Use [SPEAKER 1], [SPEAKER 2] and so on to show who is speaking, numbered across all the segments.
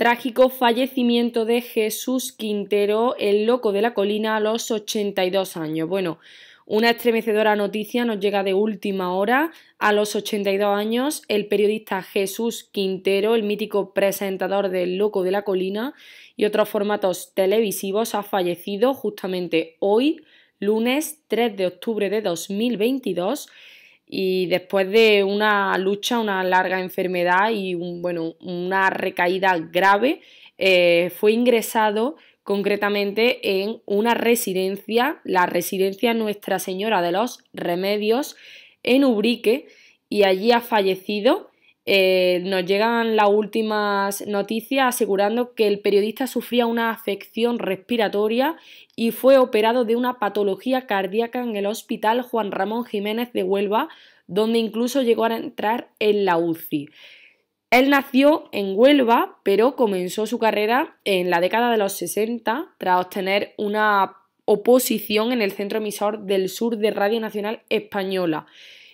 [SPEAKER 1] Trágico fallecimiento de Jesús Quintero, el loco de la colina, a los 82 años. Bueno, una estremecedora noticia nos llega de última hora. A los 82 años, el periodista Jesús Quintero, el mítico presentador del Loco de la Colina y otros formatos televisivos, ha fallecido justamente hoy, lunes 3 de octubre de 2022 y después de una lucha, una larga enfermedad y bueno, una recaída grave, eh, fue ingresado concretamente en una residencia, la residencia Nuestra Señora de los Remedios en Ubrique y allí ha fallecido eh, nos llegan las últimas noticias asegurando que el periodista sufría una afección respiratoria y fue operado de una patología cardíaca en el hospital Juan Ramón Jiménez de Huelva, donde incluso llegó a entrar en la UCI. Él nació en Huelva, pero comenzó su carrera en la década de los 60 tras obtener una oposición en el centro emisor del sur de Radio Nacional Española.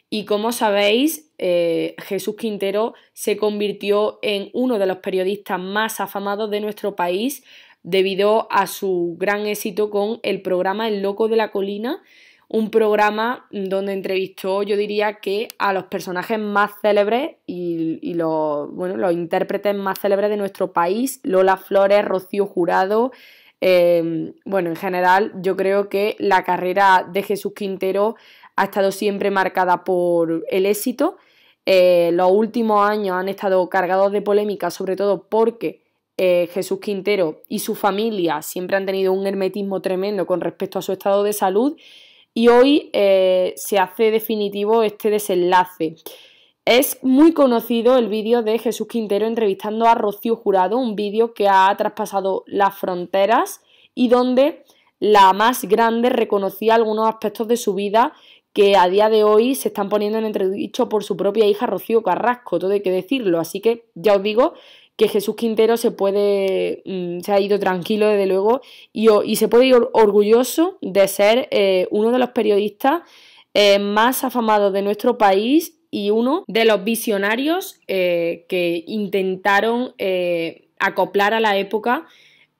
[SPEAKER 1] Y como sabéis, eh, Jesús Quintero se convirtió en uno de los periodistas más afamados de nuestro país debido a su gran éxito con el programa El Loco de la Colina, un programa donde entrevistó, yo diría que a los personajes más célebres y, los, bueno, los intérpretes más célebres de nuestro país, Lola Flores, Rocío Jurado, Em, bueno, en general yo creo que la carrera de Jesús Quintero ha estado siempre marcada por el éxito. Eh, los últimos años han estado cargados de polémica, sobre todo porque eh, Jesús Quintero y su familia siempre han tenido un hermetismo tremendo con respecto a su estado de salud y hoy eh, se hace definitivo este desenlace. Es muy conocido el vídeo de Jesús Quintero entrevistando a Rocío Jurado, un vídeo que ha traspasado las fronteras y donde la más grande reconocía algunos aspectos de su vida que a día de hoy se están poniendo en entredicho por su propia hija Rocío Carrasco, todo hay que decirlo. Así que ya os digo que Jesús Quintero se puede, mm, se ha ido tranquilo desde luego y, se puede ir orgulloso de ser eh, uno de los periodistas eh, más afamados de nuestro país y uno de los visionarios eh, que intentaron eh, acoplar a la época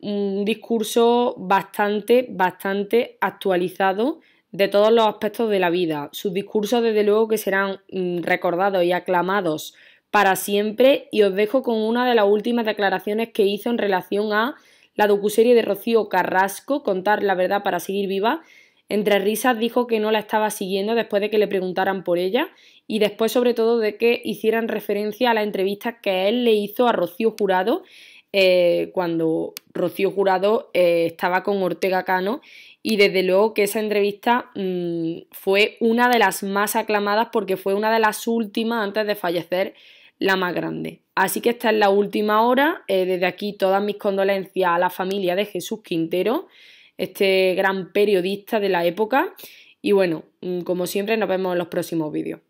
[SPEAKER 1] un discurso bastante, bastante actualizado de todos los aspectos de la vida. Sus discursos desde luego que serán mm, recordados y aclamados para siempre y os dejo con una de las últimas declaraciones que hizo en relación a la docuserie de Rocío Carrasco, Contar la verdad para seguir viva, entre risas dijo que no la estaba siguiendo después de que le preguntaran por ella y después sobre todo de que hicieran referencia a la entrevista que él le hizo a Rocío Jurado eh, cuando Rocío Jurado eh, estaba con Ortega Cano y desde luego que esa entrevista mm, fue una de las más aclamadas porque fue una de las últimas antes de fallecer la más grande. Así que esta es la última hora. Eh, desde aquí todas mis condolencias a la familia de Jesús Quintero este gran periodista de la época. Y bueno, mm, como siempre, nos vemos en los próximos vídeos.